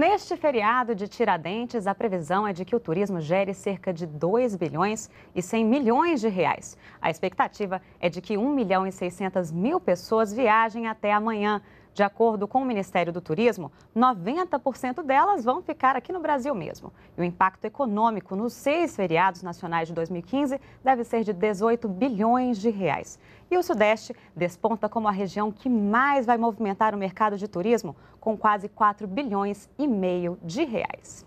Neste feriado de Tiradentes, a previsão é de que o turismo gere cerca de 2 bilhões e 100 milhões de reais. A expectativa é de que 1 milhão e 600 mil pessoas viajem até amanhã. De acordo com o Ministério do Turismo, 90% delas vão ficar aqui no Brasil mesmo. E o impacto econômico nos seis feriados nacionais de 2015 deve ser de 18 bilhões de reais. E o Sudeste desponta como a região que mais vai movimentar o mercado de turismo, com quase 4 bilhões e meio de reais.